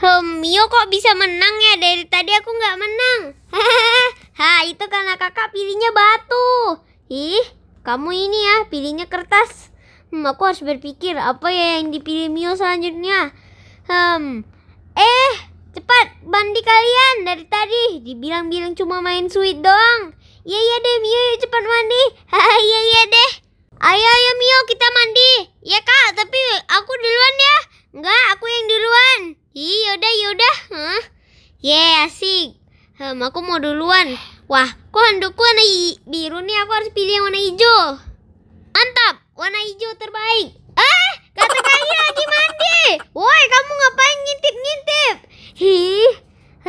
Hmm, Mio kok bisa menang ya? Dari tadi aku nggak menang. ha, itu karena kakak pilihnya batu. Ih, kamu ini ya pilihnya kertas. Hmm, aku harus berpikir apa ya yang dipilih Mio selanjutnya. Hmm, eh, cepat bandi kalian dari tadi. Dibilang-bilang cuma main sweet doang. Iya iya deh Mio, ya cepat mandi. iya iya deh. Ayo ayo Mio kita mandi. Ya kak, tapi aku duluan ya. Enggak, aku yang duluan. Ih, yaudah, yaudah. Hah? Yeah, asik. Hmm, aku mau duluan. Wah, kok handukku warna biru nih? Aku harus pilih yang warna hijau. Mantap, warna hijau terbaik. Eh, kata kaya lagi mandi. Woi, kamu ngapain ngintip-ngintip? hi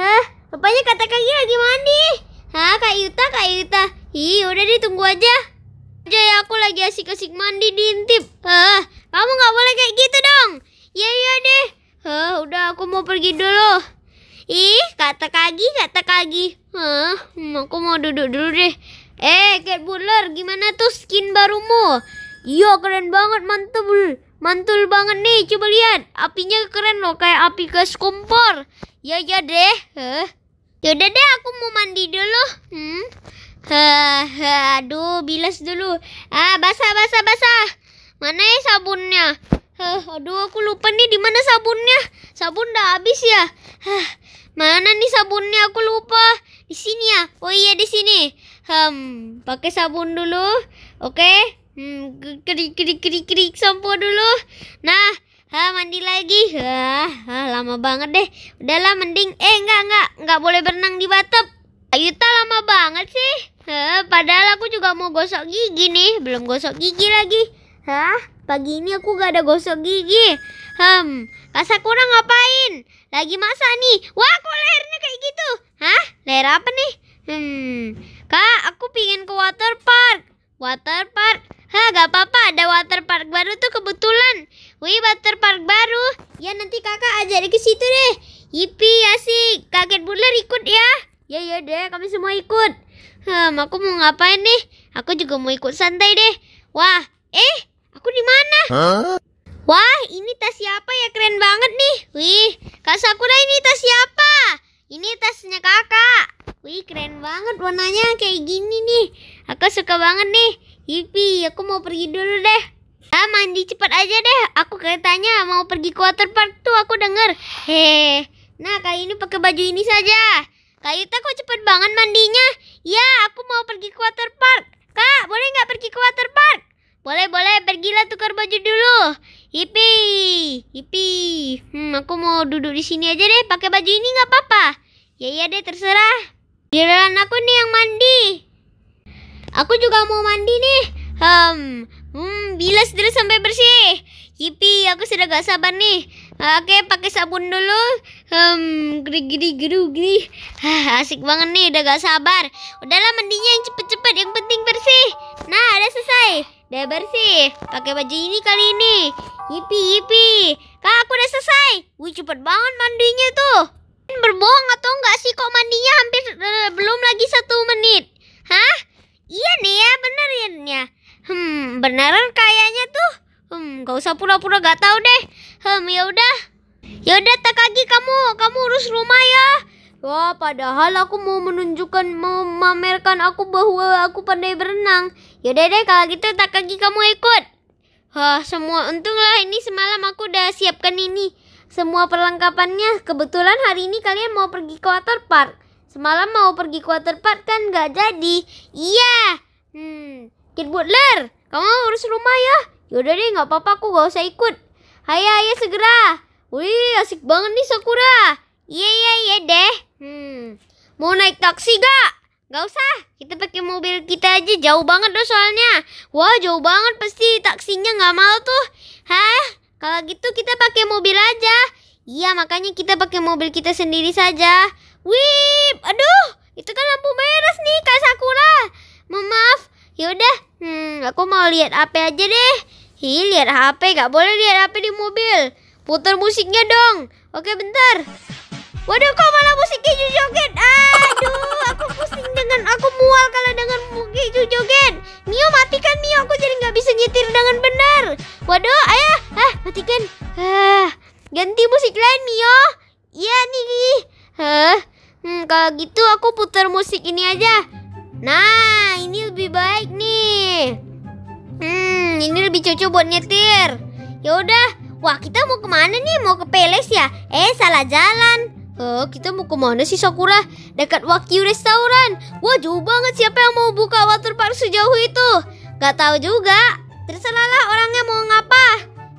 hah? Rupanya kata kaya lagi mandi. Hah, Kak Yuta, Kak Yuta. Ih, udah ditunggu aja. Aja ya aku lagi asik-asik mandi diintip. Hah, kamu nggak boleh kayak gitu dong. Iya, iya deh. Hah, udah aku mau pergi dulu. Ih, kata kagi, kata kagi. Hah, hmm, aku mau duduk dulu deh. Eh, kayak Butler, gimana tuh skin barumu? Iya, keren banget, mantul. Mantul banget nih, coba lihat. Apinya keren loh, kayak api gas kompor. Ya, ya deh. Hah. Yaudah deh, aku mau mandi dulu. Hmm. aduh, bilas dulu. Ah, basah, basah, basah. Mana ya sabunnya? Huh, eh, aduh aku lupa nih di mana sabunnya. Sabun udah habis ya. Huh, mana nih sabunnya aku lupa. Di sini ya. Oh iya di sini. Hmm, pakai sabun dulu. Oke. Okay. Hmm, krik krik krik krik sampo dulu. Nah, Ha, mandi lagi. Hah, ha, lama banget deh. Udahlah mending eh enggak enggak enggak boleh berenang di batap. Ayuta lama banget sih. Hah, padahal aku juga mau gosok gigi nih, belum gosok gigi lagi. Hah? Pagi ini aku gak ada gosok gigi. Hmm, Kak kurang ngapain? Lagi masa nih. Wah, kok lehernya kayak gitu? Hah? Leher apa nih? Hmm, Kak, aku pingin ke water park. Water park? Hah, gak apa-apa. Ada water park baru tuh kebetulan. Wih, water park baru. Ya, nanti kakak ajari ke situ deh. Yipi, asik. Kaget buler ikut ya. Ya, ya deh. Kami semua ikut. Hmm, aku mau ngapain nih? Aku juga mau ikut santai deh. Wah, eh Aku di mana? Huh? Wah, ini tas siapa ya? Keren banget nih. Wih, Kak Sakura ini tas siapa? Ini tasnya kakak. Wih, keren banget warnanya kayak gini nih. Aku suka banget nih. Yipi, aku mau pergi dulu deh. Ah, mandi cepat aja deh. Aku keretanya mau pergi ke waterpark tuh, aku denger. Hehehe. Nah, kali ini pakai baju ini saja. Kak Yuta kok cepet banget mandinya? Ya, aku mau pergi ke waterpark. Kak, boleh nggak pergi ke waterpark? Boleh, boleh. Pergilah tukar baju dulu. Hipi, hipi. Hmm, aku mau duduk di sini aja deh. Pakai baju ini nggak apa-apa. Ya iya deh, terserah. Giliran aku nih yang mandi. Aku juga mau mandi nih. Hmm, hmm, bilas dulu sampai bersih. Hipi, aku sudah gak sabar nih. Oke, pakai sabun dulu. Hmm, geri geri geru geri. Ah, asik banget nih, udah gak sabar. Udahlah mandinya yang cepet-cepet, yang penting bersih. Nah, udah selesai. Udah bersih. Pakai baju ini kali ini. Yipi, yipi. Kak, aku udah selesai. Wih, cepet banget mandinya tuh. Berbohong atau enggak sih kok mandinya hampir uh, belum lagi satu menit? Hah? Iya nih ya, bener ya. Hmm, beneran kayaknya tuh. Hmm, gak usah pura-pura gak tahu deh. Hmm, yaudah. Yaudah, lagi kamu, kamu urus rumah ya. Wah, padahal aku mau menunjukkan, mau memamerkan aku bahwa aku pandai berenang. Yaudah deh, kalau gitu tak kaki kamu ikut. Hah, semua untunglah ini semalam aku udah siapkan ini. Semua perlengkapannya. Kebetulan hari ini kalian mau pergi ke waterpark. Semalam mau pergi ke waterpark kan gak jadi. Iya. Hmm, Kid Butler, kamu urus rumah ya. Yaudah deh, gak apa-apa aku gak usah ikut. Hayo, ayo segera. Wih, asik banget nih Sakura. Iya iya iya deh. Hmm. Mau naik taksi gak? Gak usah, kita pakai mobil kita aja jauh banget loh soalnya. Wah jauh banget pasti taksinya nggak mau tuh. Hah? Kalau gitu kita pakai mobil aja. Iya makanya kita pakai mobil kita sendiri saja. Wih, aduh, itu kan lampu merah nih kak Sakura. Maaf, yaudah, hmm, aku mau lihat HP aja deh. Hi, lihat HP, gak boleh lihat HP di mobil. Putar musiknya dong. Oke, bentar. Waduh kok malah musiknya joget Aduh aku pusing dengan Aku mual kalau dengan musik joget Mio matikan Mio Aku jadi nggak bisa nyetir dengan benar Waduh ayah ah, Matikan ah, Ganti musik lain Mio Iya nih Hah? Hmm, kalau gitu aku putar musik ini aja Nah ini lebih baik nih Hmm ini lebih cocok buat nyetir Ya udah, Wah kita mau kemana nih? Mau ke Peles ya? Eh salah jalan Uh, kita mau kemana sih Sakura? Dekat Wakyu Restoran. Wah jauh banget siapa yang mau buka waterpark sejauh itu? Gak tahu juga. Terserahlah orangnya mau ngapa.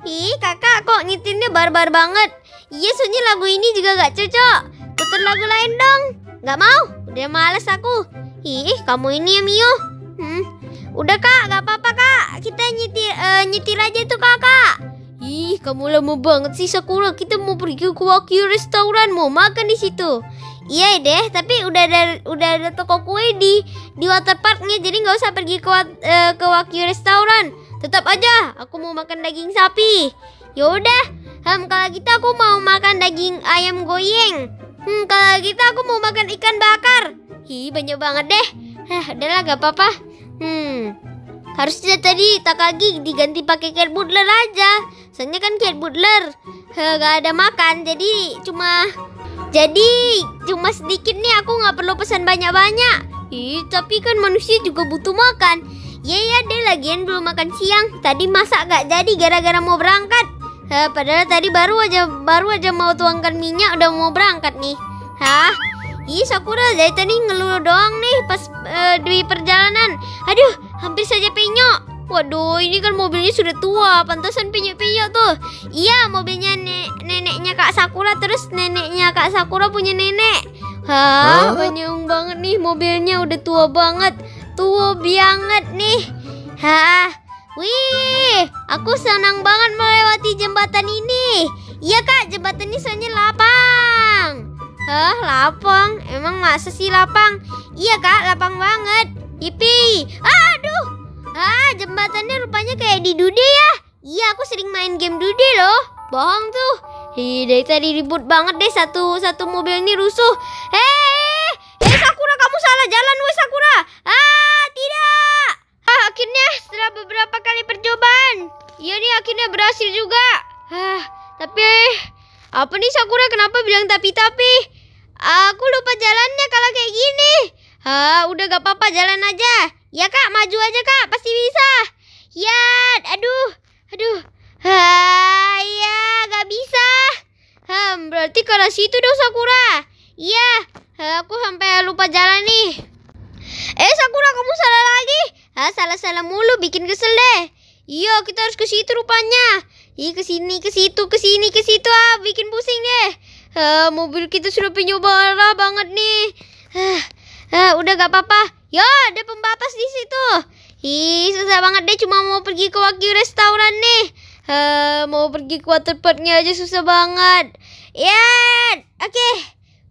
Ih kakak kok nyetirnya barbar banget. Iya sunyi lagu ini juga gak cocok. putar lagu lain dong. Gak mau. Udah males aku. Ih kamu ini ya Mio. Hmm. Udah kak gak apa-apa kak. Kita nyetir uh, eh, nyetir aja tuh kakak. Ih, kamu lama banget sih Sakura. Kita mau pergi ke Wakyu restoran, mau makan di situ. Iya deh, tapi udah ada udah ada toko kue di di waterparknya, jadi nggak usah pergi ke uh, ke Wakyu restoran. Tetap aja, aku mau makan daging sapi. Yaudah, hmm, kalau gitu aku mau makan daging ayam goyeng. Hmm, kalau gitu aku mau makan ikan bakar. Hi, banyak banget deh. Hah, udahlah gak apa-apa. Hmm, Harusnya tadi Takagi diganti pakai Cat Butler aja. Soalnya kan Cat Butler he, gak ada makan, jadi cuma jadi cuma sedikit nih aku gak perlu pesan banyak-banyak. Ih, tapi kan manusia juga butuh makan. Ya ya deh lagian belum makan siang. Tadi masak gak jadi gara-gara mau berangkat. He, padahal tadi baru aja baru aja mau tuangkan minyak udah mau berangkat nih. Hah? Ih Sakura dari tadi ngeluh doang nih pas uh, di perjalanan. Aduh, Hampir saja penyok. Waduh, ini kan mobilnya sudah tua, pantasan penyok-penyok tuh. Iya, mobilnya ne neneknya Kak Sakura, terus neneknya Kak Sakura punya nenek. Hah, huh? banget nih mobilnya, udah tua banget. Tua banget nih. Hah, wih, aku senang banget melewati jembatan ini. Iya kak, jembatan ini soalnya lapang. Hah, lapang? Emang masa sih lapang? Iya kak, lapang banget. Yipi. Ah, Ah, jembatannya rupanya kayak di Dude ya. Iya, aku sering main game Dude loh. Bohong tuh. hi dari tadi ribut banget deh satu satu mobil ini rusuh. Hei, hey, Sakura kamu salah jalan wes Sakura. Ah, tidak. Ah, akhirnya setelah beberapa kali percobaan, iya nih akhirnya berhasil juga. Ah, tapi apa nih Sakura kenapa bilang tapi-tapi? Aku lupa jalannya kalau kayak gini. Ah, udah gak apa-apa jalan aja. Ya kak, maju aja kak, pasti bisa. Ya, aduh, aduh. Ha, ya, gak bisa. Hmm, berarti kalau situ dong Sakura. Iya, eh, aku sampai lupa jalan nih. Eh Sakura, kamu salah lagi. Ah, salah-salah mulu, bikin kesel deh. Iya, kita harus ke situ rupanya. Ih, ke sini, ke situ, ke sini, ke situ ah, bikin pusing deh. Ah, mobil kita sudah penyobara banget nih. Ah, ah, udah gak apa-apa. Ya ada pembatas di situ. Ih, susah banget deh cuma mau pergi ke Wagyu restoran nih. Uh, mau pergi ke waterparknya aja susah banget. Ya, yeah, oke. Okay.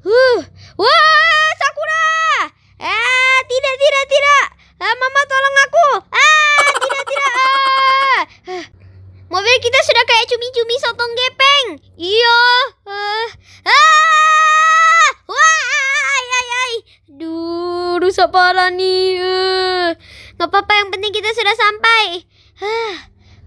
Huh. Wah, Sakura. Eh tidak tidak tidak. Uh, mama tolong aku. Ah, tidak tidak. Ah. Mobil kita sudah kayak cumi-cumi sotong gepeng. Iya. Uh, ah! Wah, ay, ay, ay. Duh, rusak parah nih. Uh. Eh, Gak apa-apa, yang penting kita sudah sampai. Ah, huh.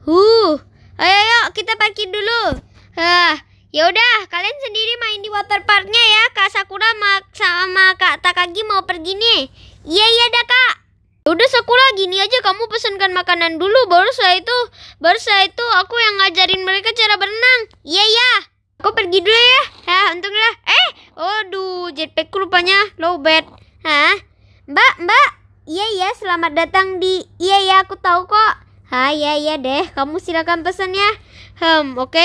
Uh. Ayo, ayo, kita parkir dulu. Hah. Ya udah, kalian sendiri main di waterparknya ya. Kak Sakura sama, sama Kak Takagi mau pergi nih. Iya, iya dah, Kak. Udah lagi gini aja kamu pesankan makanan dulu baru saya itu baru saya itu aku yang ngajarin mereka cara berenang. Iya ya. Aku pergi dulu ya. Ya untunglah. Eh, aduh jetpackku rupanya lowbat. Hah? Mbak, Mbak. Iya ya, selamat datang di Iya ya, aku tahu kok. Ha, iya iya deh. Kamu silakan pesan ya. Hmm, oke.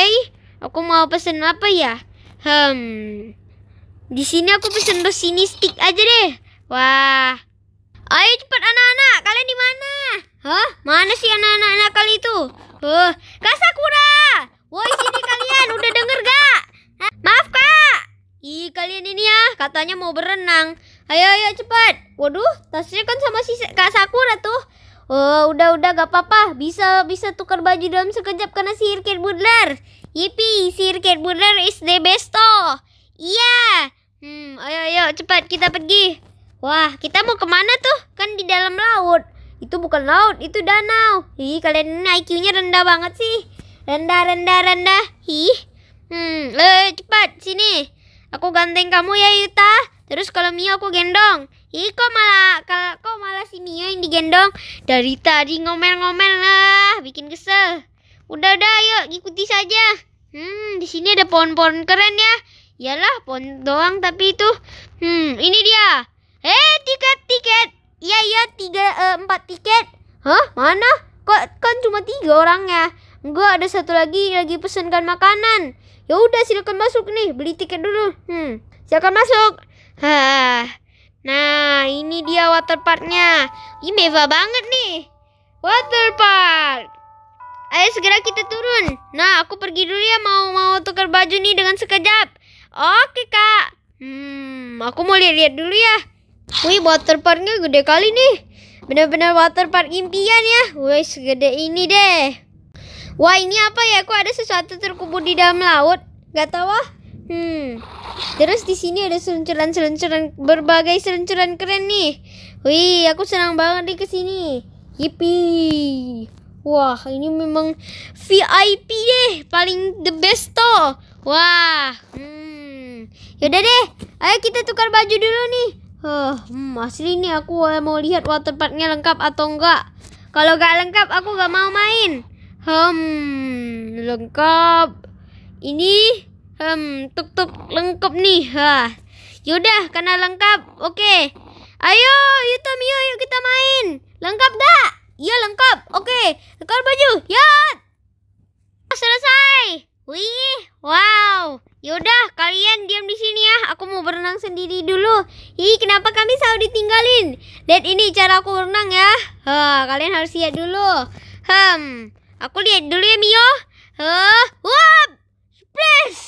Aku mau pesan apa ya? Hmm. Di sini aku pesan rosini stick aja deh. Wah, Ayo cepat anak-anak, kalian di mana? Hah? Mana sih anak-anak nakal itu? Huh, Kak Sakura. Woi sini kalian, udah denger gak? Hah? Maaf kak. Ih kalian ini ya, katanya mau berenang. Ayo ayo cepat. Waduh, tasnya kan sama si Kak Sakura tuh. Oh, udah udah gak apa-apa. Bisa bisa tukar baju dalam sekejap karena sirkuit Kate Butler. Yipi, si Butler is the best toh. Iya. Hmm, ayo ayo cepat kita pergi. Wah, kita mau kemana tuh? Kan di dalam laut. Itu bukan laut, itu danau. Ih, kalian ini IQ-nya rendah banget sih. Rendah, rendah, rendah. Hi, Hmm, eh, cepat, sini. Aku ganteng kamu ya, Yuta. Terus kalau Mio aku gendong. Ih, kok malah kalau kok malah si Mio yang digendong? Dari tadi ngomel-ngomel lah, bikin kesel. Udah, udah, yuk ikuti saja. Hmm, di sini ada pohon-pohon keren ya. Iyalah, pohon doang tapi itu. Hmm, ini dia. Hei, eh, tiket, tiket. Iya, iya, tiga, uh, empat tiket. Hah, mana? Kok kan cuma tiga orangnya? Enggak, ada satu lagi lagi pesankan makanan. Ya udah, silakan masuk nih, beli tiket dulu. Hmm, silakan masuk. Hah. Nah, ini dia waterparknya. Ini mewah banget nih. Waterpark. Ayo segera kita turun. Nah, aku pergi dulu ya mau mau tukar baju nih dengan sekejap. Oke, Kak. Hmm, aku mau lihat-lihat dulu ya. Wih, waterparknya gede kali nih. Bener-bener waterpark impian ya. Wih, segede ini deh. Wah, ini apa ya? Kok ada sesuatu terkubur di dalam laut? Gak tahu ah. Hmm. Terus di sini ada seluncuran-seluncuran berbagai seluncuran keren nih. Wih, aku senang banget nih kesini. Yippee. Wah, ini memang VIP deh, paling the best toh. Wah. Hmm. Yaudah deh, ayo kita tukar baju dulu nih. Huh, hmm, asli nih aku eh, mau lihat waterparknya lengkap atau enggak. Kalau enggak lengkap aku enggak mau main. Hmm, lengkap. Ini hmm, tuk lengkap nih. Ha. Yaudah, karena lengkap. Oke. Ayo, Yuta Mio, yuk kita main. Lengkap enggak? Iya, lengkap. Oke, okay. lekar baju. Ya. Selesai. Wih, wow. Yaudah, kalian diam di sini ya. Aku mau berenang sendiri dulu. Hi, kenapa kami selalu ditinggalin? Dan ini cara aku berenang ya. Ha, kalian harus lihat dulu. Hmm, aku lihat dulu ya Mio. Hah, wah, splash.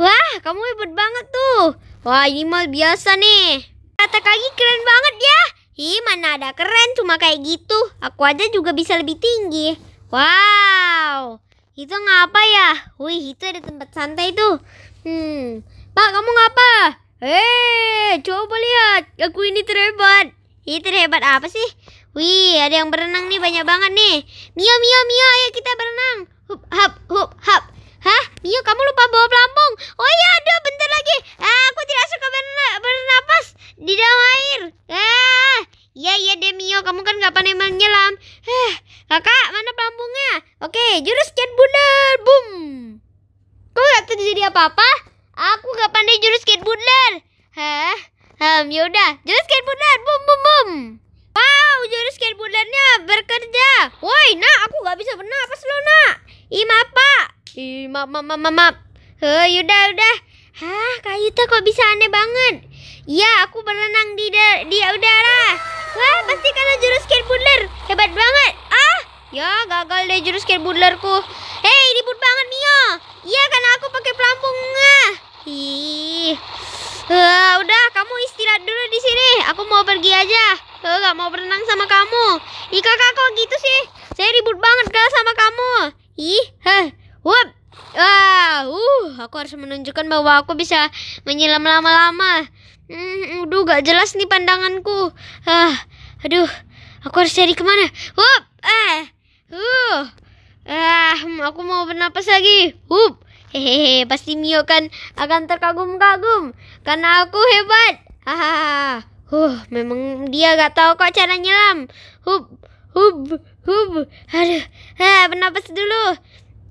Wah, kamu hebat banget tuh. Wah, ini mah biasa nih. Kata kaki keren banget ya. Hi, mana ada keren cuma kayak gitu. Aku aja juga bisa lebih tinggi. Wow. Itu ngapa ya? Wih, itu ada tempat santai tuh. Hmm, Pak, kamu ngapa? eh coba lihat. Aku ini terhebat. ini terhebat apa sih? Wih, ada yang berenang nih banyak banget nih. Mio, Mio, Mio, ayo kita berenang. Hup, hap, hup, hap. Hah? Mio, kamu lupa bawa pelampung. Oh iya, aduh, bentar lagi. Ah, aku tidak suka bernapas di dalam air. Ah, iya, iya deh Mio, kamu kan gak pandai menyelam. Eh, kakak, mana pelampungnya? Oke, jurus maaf maaf maaf maaf heh udah udah hah kayu kok bisa aneh banget Iya, aku berenang di da di udara wah pasti karena jurus Kid Butler hebat banget ah ya gagal deh jurus Kid Butlerku hei ribut banget Mio iya karena aku pakai pelampung ah ih uh, udah kamu istirahat dulu di sini aku mau pergi aja uh, eh, gak mau berenang sama kamu Ih kakak kok gitu sih Saya ribut banget kalau sama kamu Aku harus menunjukkan bahwa aku bisa menyelam lama-lama. Hmm, aduh, gak jelas nih pandanganku. Ah, aduh, aku harus cari kemana? Hup, eh, uh, ah, hmm, aku mau bernapas lagi. Hup, hehehe, pasti Mio kan akan terkagum-kagum karena aku hebat. Hahaha. uh, memang dia gak tahu kok cara nyelam. Hup, hup, hup, Aduh, eh, bernapas dulu.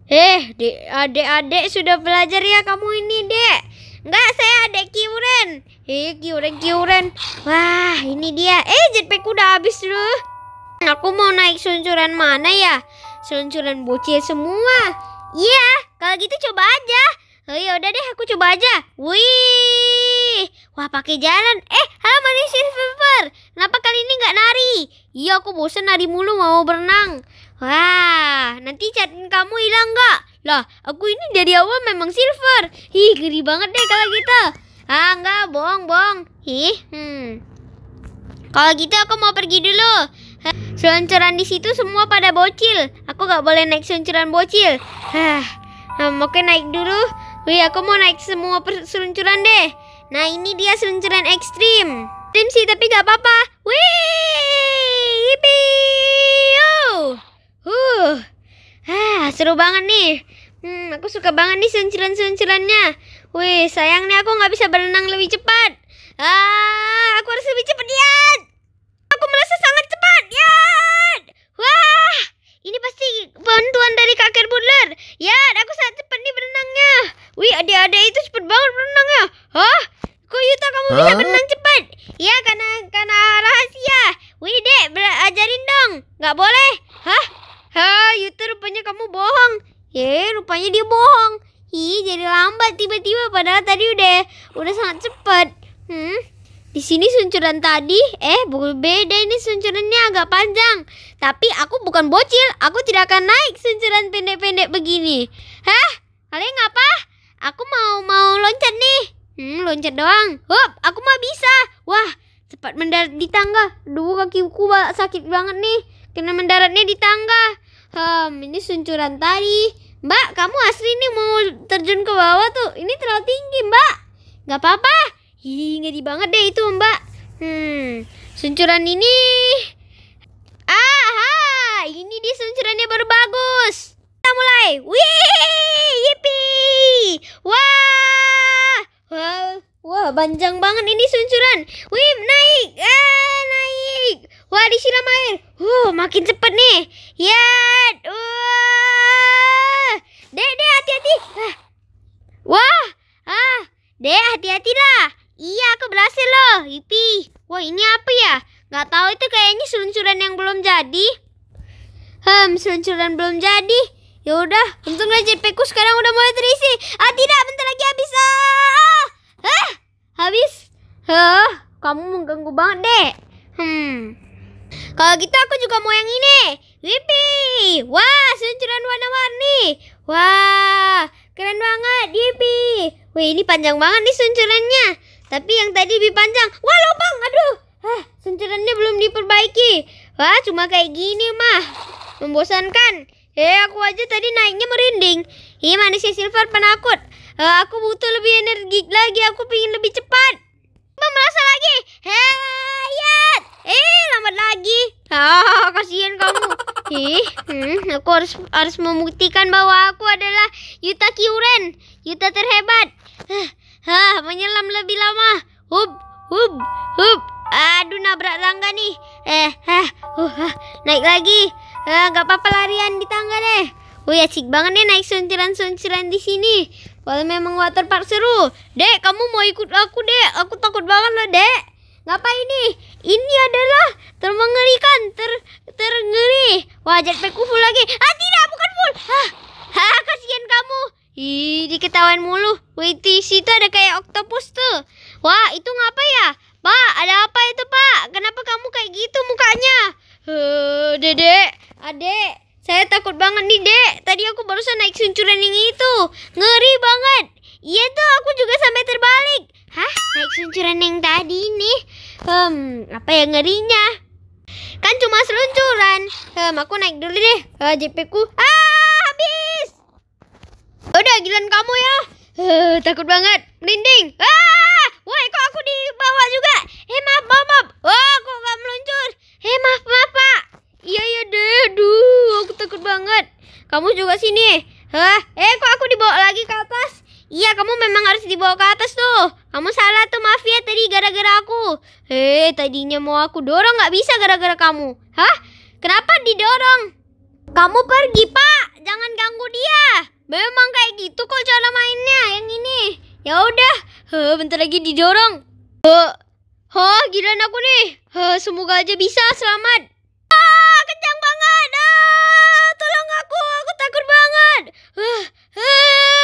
Eh, adik-adik sudah belajar ya kamu ini, Dek? Enggak, saya adik Kiuren. Eh, Kiuren, Kiuren. Wah, ini dia. Eh, jetpack udah habis dulu. Aku mau naik seluncuran mana ya? Seluncuran bocil semua. Iya, kalau gitu coba aja. Oh, yaudah deh, aku coba aja. Wih. Wah, pakai jalan. Eh, halo manis silver. Kenapa kali ini nggak nari? Iya aku bosan nari mulu mau berenang. Wah, nanti cat kamu hilang nggak? Lah, aku ini dari awal memang silver. Hi, geri banget deh kalau gitu. Ah, nggak, bohong, bohong. Hi, hmm. Kalau gitu aku mau pergi dulu. Seluncuran di situ semua pada bocil. Aku nggak boleh naik seluncuran bocil. Hah, nah, mau ke naik dulu. Wih, aku mau naik semua seluncuran deh. Nah, ini dia seluncuran ekstrim. Tim sih, tapi nggak apa-apa. Wih! Yippee! Uh, ah, seru banget nih. Hmm, aku suka banget nih sunculan-sunculannya. Wih, sayang nih aku nggak bisa berenang lebih cepat. Ah, aku harus lebih cepat ya! Aku merasa sangat cepat. Ya. Wah, ini pasti bantuan dari kakek Butler. Ya, aku sangat cepat nih berenangnya. Wih, adik-adik itu cepat banget berenangnya. Hah? Kok Yuta kamu huh? bisa berenang cepat? Ya, karena karena rahasia. Wih dek, ajarin dong. Gak boleh. Hah? Hah, yuta rupanya kamu bohong. Ye, eh, rupanya dia bohong. Hi, jadi lambat tiba-tiba padahal tadi udah udah sangat cepat. Hmm. Di sini suncuran tadi, eh beda ini suncurannya agak panjang. Tapi aku bukan bocil, aku tidak akan naik suncuran pendek-pendek begini. Hah? Kalian ngapa? Aku mau mau loncat nih. Hmm, loncat doang. Hup, aku mah bisa mendarat di tangga. Duh, kakiku sakit banget nih. Kena mendaratnya di tangga. Hmm, ini suncuran tadi. Mbak, kamu asli nih mau terjun ke bawah tuh. Ini terlalu tinggi, Mbak. Gak apa-apa. Ih, ngeri banget deh itu, Mbak. Hmm, suncuran ini... Aha, ini dia suncurannya baru bagus. Kita mulai. Wih, yippee. Wah. Wow. Wah, panjang banget ini sunsuran. Wih, naik. Ah, naik. Wah, disiram air. Uh, makin cepat nih. Ya. Wah. Dek, dek, hati-hati. Ah. Wah. Ah, dek, hati-hati lah. Iya, aku berhasil loh. Ipi. Wah, ini apa ya? Gak tahu itu kayaknya seluncuran yang belum jadi. Hmm, seluncuran belum jadi. Ya udah, JP-ku sekarang udah mulai terisi. Ah, tidak, bentar lagi habis. Ah. Habis? Heh, kamu mengganggu banget deh. Hmm. Kalau gitu aku juga mau yang ini. Wipi. Wah, seluncuran warna-warni. Wah, keren banget. Yippee! Wih, ini panjang banget nih seluncurannya. Tapi yang tadi lebih panjang. Wah, lubang. Aduh. Hah, seluncurannya belum diperbaiki. Wah, cuma kayak gini mah. Membosankan. Eh, aku aja tadi naiknya merinding. Ih, manusia silver penakut uh, aku butuh lebih energi lagi aku ingin lebih cepat Mama merasa lagi hayat eh lambat lagi ah kasihan kamu Ih, eh, hmm, aku harus harus membuktikan bahwa aku adalah Yuta Kyuren, Yuta terhebat. Hah, ah, menyelam lebih lama. Hup, hup, hup. Aduh, nabrak tangga nih. Eh, hah, uh, hah. naik lagi. Eh, nggak apa-apa larian di tangga deh. Wih, oh, ya, asik banget nih naik suntiran-suntiran di sini. Kalau memang waterpark seru. Dek, kamu mau ikut aku, Dek? Aku takut banget loh, Dek. Ngapain ini? Ini adalah termengerikan, ter terngeri. Wah, jetpack full lagi. Ah, tidak, bukan full. Ah, ah kasihan kamu. Ih, diketawain mulu. Wait, di situ ada kayak octopus tuh. Wah, itu ngapa ya? Pak, ada apa itu, Pak? Kenapa kamu kayak gitu mukanya? Uh, Dedek, Adek, saya takut banget nih, Dek. Tadi aku barusan naik suncuran yang itu. Nge Hmm, apa yang ngerinya? Kan cuma seluncuran. Hmm, aku naik dulu deh. Uh, JP ku. Ah, habis. Udah giliran kamu ya. Uh, takut banget. Merinding. Ah! Woi, kok aku di bawah juga? Eh, maaf, maaf, maaf. Oh, aku gak meluncur. Eh, maaf, maaf, Pak. Iya, iya deh. Duh, aku takut banget. Kamu juga sini. Hah? Eh, kok aku dibawa lagi ke atas? Iya, kamu memang harus dibawa ke atas tuh. Kamu salah tuh mafia ya, tadi gara-gara aku. Hei, eh, tadinya mau aku dorong nggak bisa gara-gara kamu. Hah? Kenapa didorong? Kamu pergi, Pak. Jangan ganggu dia. Memang kayak gitu kok cara mainnya yang ini. Ya udah, eh, bentar lagi didorong. Huh, eh, hah giliran aku nih. Huh, semoga aja bisa selamat. Ah, kencang banget. Ah, tolong aku, aku takut banget. Huh, huh.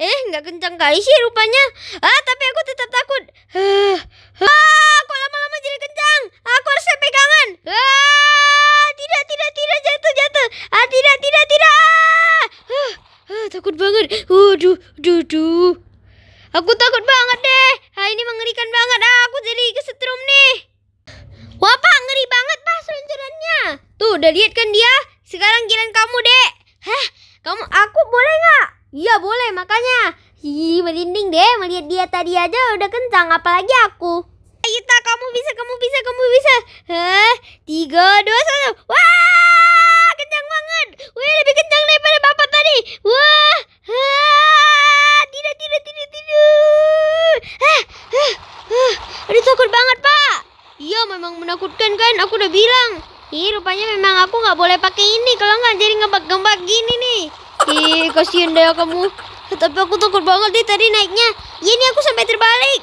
Eh, nggak kencang kali sih rupanya. Ah, tapi aku tetap takut. Ah, aku ah, lama-lama jadi kencang. Aku harus pegangan. Ah, tidak, tidak, tidak jatuh, jatuh. Ah, tidak, tidak, tidak. Ah, ah, ah, takut banget. Waduh, duh, duh. Aku takut banget deh. Ah, ini mengerikan banget. Ah, aku jadi kesetrum nih. Wah, Pak, ngeri banget, Pak, seluncurannya. Tuh, udah lihat kan dia? Sekarang giliran kamu, Dek. Hah, kamu aku boleh nggak? Iya boleh makanya Hi merinding deh melihat dia tadi aja udah kencang apalagi aku Ita kamu bisa kamu bisa kamu bisa Hah tiga dua satu Wah kencang banget Wih lebih kencang daripada bapak tadi Wah Hah, tidak tidak tidak tidak Hah, hah, hah. Aduh takut banget pak Iya memang menakutkan kan aku udah bilang Ih, rupanya memang aku nggak boleh pakai ini. Kalau nggak jadi ngebak gembak gini nih. Ih, kasihan deh kamu. Tapi aku takut banget nih tadi naiknya. iya ini aku sampai terbalik.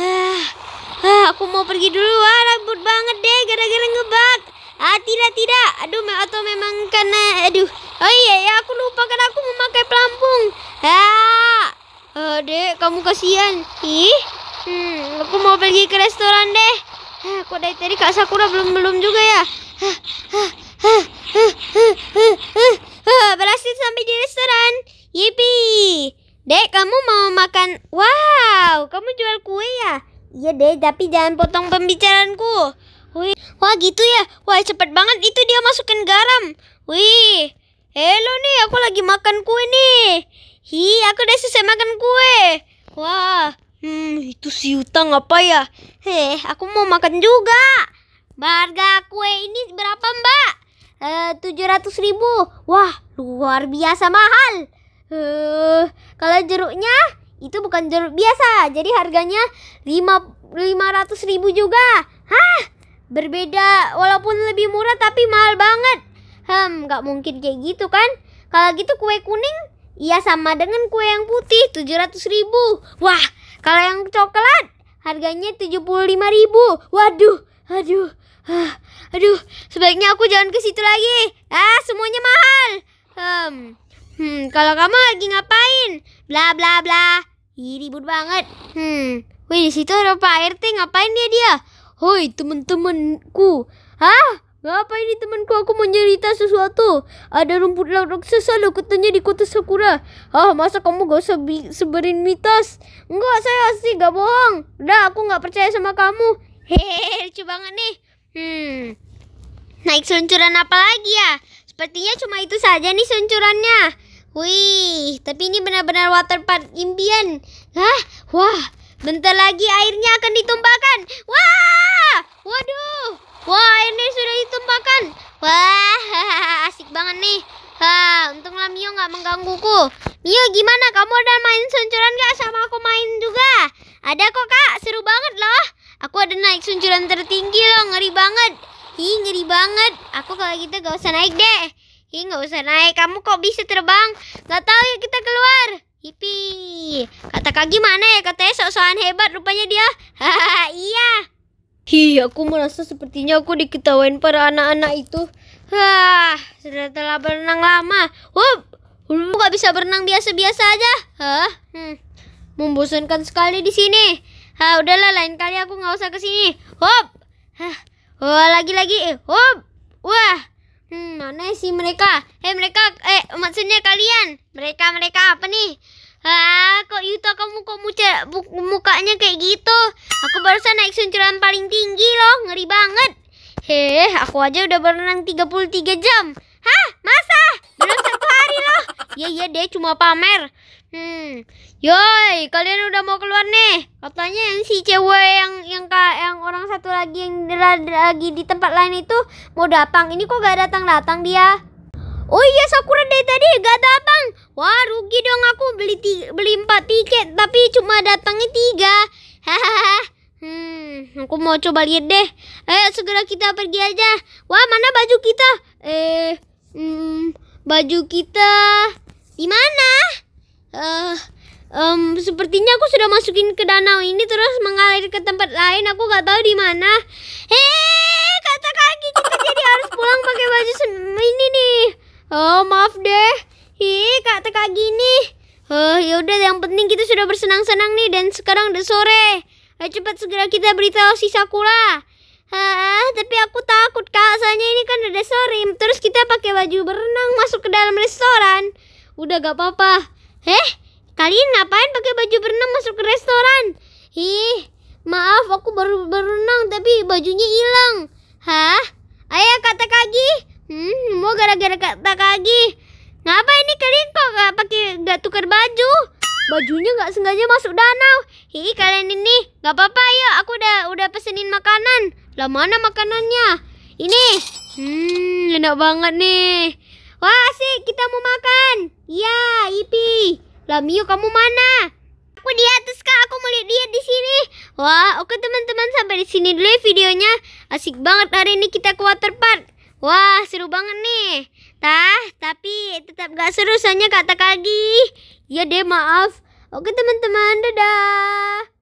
Ah, ah, aku mau pergi dulu. Ah, rambut banget deh gara-gara ngebak. Ah, tidak, tidak. Aduh, atau memang karena... Aduh. Oh iya, ya aku lupa karena aku memakai pelampung. Ah, deh oh, dek, kamu kasihan. Ih, hmm, aku mau pergi ke restoran deh. Ah, kok dari tadi Kak Sakura belum-belum juga ya? Berhasil sampai di restoran. Yipi. Dek, kamu mau makan? Wow, kamu jual kue ya? Iya, Dek, tapi jangan potong pembicaraanku. Wih, wah gitu ya. Wah, cepet banget itu dia masukin garam. Wih. Halo nih, aku lagi makan kue nih. Hi, aku udah selesai makan kue. Wah, hmm, itu si utang apa ya? Heh, aku mau makan juga. Harga kue ini berapa mbak? Eh, tujuh ratus ribu. Wah luar biasa mahal. Uh, kalau jeruknya itu bukan jeruk biasa, jadi harganya lima lima ratus ribu juga. Hah? Berbeda walaupun lebih murah tapi mahal banget. Hmm, nggak mungkin kayak gitu kan? Kalau gitu kue kuning Iya sama dengan kue yang putih tujuh ratus ribu Wah kalau yang coklat harganya tujuh puluh lima ribu Waduh Aduh Ah, aduh, sebaiknya aku jangan ke situ lagi. Ah, semuanya mahal. Hmm, hmm kalau kamu lagi ngapain? Bla bla bla. Ih, ribut banget. Hmm, wih di situ ada Pak RT ngapain dia dia? Hoi temen-temenku. Hah? Ngapain ini temanku? Aku nyerita sesuatu. Ada rumput laut raksasa lo katanya di kota Sakura. Ah, masa kamu gak usah seberin mitos? Enggak, saya sih gak bohong. Udah, aku gak percaya sama kamu. Hehehe, lucu banget nih. Hmm, naik seluncuran apa lagi ya? Sepertinya cuma itu saja nih seluncurannya. Wih, tapi ini benar-benar waterpark impian. Hah? Wah, bentar lagi airnya akan ditumpahkan. Wah! Waduh! Wah, airnya sudah ditumpahkan. Wah, asik banget nih. Ha, untunglah Mio nggak menggangguku. Mio, gimana? Kamu udah main seluncuran gak sama aku main juga? Ada kok, Kak. Seru banget loh. Aku ada naik sunjuran tertinggi loh, ngeri banget. Hi, ngeri banget. Aku kalau gitu gak usah naik deh. Hi, gak usah naik. Kamu kok bisa terbang? Gak tahu ya kita keluar. Hipi. Kata Kak gimana ya? Katanya sok-sokan hebat rupanya dia. Hahaha, iya. Hi, aku merasa sepertinya aku diketawain para anak-anak itu. Hah, sudah telah berenang lama. Wup, kamu gak bisa berenang biasa-biasa aja. Hah, hmm, membosankan sekali di sini. Ha, udahlah lain kali aku nggak usah kesini. Hop. Hah. Oh, Wah, lagi-lagi. Hop. Wah. Hmm, mana sih mereka? Eh, mereka eh maksudnya kalian. Mereka mereka apa nih? Ah, kok Yuta kamu kok muka, mukanya kayak gitu? Aku barusan naik suncuran paling tinggi loh, ngeri banget. Heh, aku aja udah berenang 33 jam. Hah? Masa? Belum satu hari loh. Iya iya deh cuma pamer. Hmm. Yoi, kalian udah mau keluar nih. Katanya yang si cewek yang yang yang orang satu lagi yang lagi di tempat lain itu mau datang. Ini kok gak datang-datang dia? Oh iya Sakura dari tadi gak datang. Wah rugi dong aku beli tiga, beli empat tiket tapi cuma datangnya tiga. Hahaha. hmm, aku mau coba lihat deh. Ayo segera kita pergi aja. Wah mana baju kita? Eh, hmm, baju kita di mana? Uh, um, sepertinya aku sudah masukin ke danau ini terus mengalir ke tempat lain. Aku nggak tahu di mana. Hei, kata kaki kita jadi harus pulang pakai baju ini nih. Oh maaf deh. Hei, kata kaki gini. Oh yaudah, yang penting kita sudah bersenang-senang nih dan sekarang udah sore. Ayo cepat segera kita beritahu si Sakura. Ah, tapi aku takut kak, soalnya ini kan ada sorim. Terus kita pakai baju berenang masuk ke dalam restoran. Udah gak apa-apa. Heh, kalian ngapain pakai baju berenang masuk ke restoran? Ih, maaf aku baru berenang tapi bajunya hilang. Hah? Ayah kata kaki? Hmm, mau gara-gara kata kaki? Ngapain ini kalian kok gak pakai gak tukar baju? Bajunya gak sengaja masuk danau. Hi kalian ini gak apa-apa ya, aku udah udah pesenin makanan. Lah mana makanannya? Ini. Hmm, enak banget nih. Wah, asik. Kita mau makan. ya Ipi. Lah Mio, kamu mana? Aku di atas, Kak. Aku mau lihat dia di sini. Wah, oke teman-teman. Sampai di sini dulu ya videonya. Asik banget hari ini kita ke waterpark. Wah, seru banget nih. Tah, tapi tetap gak seru soalnya kata Kagi. Ya deh, maaf. Oke teman-teman, dadah.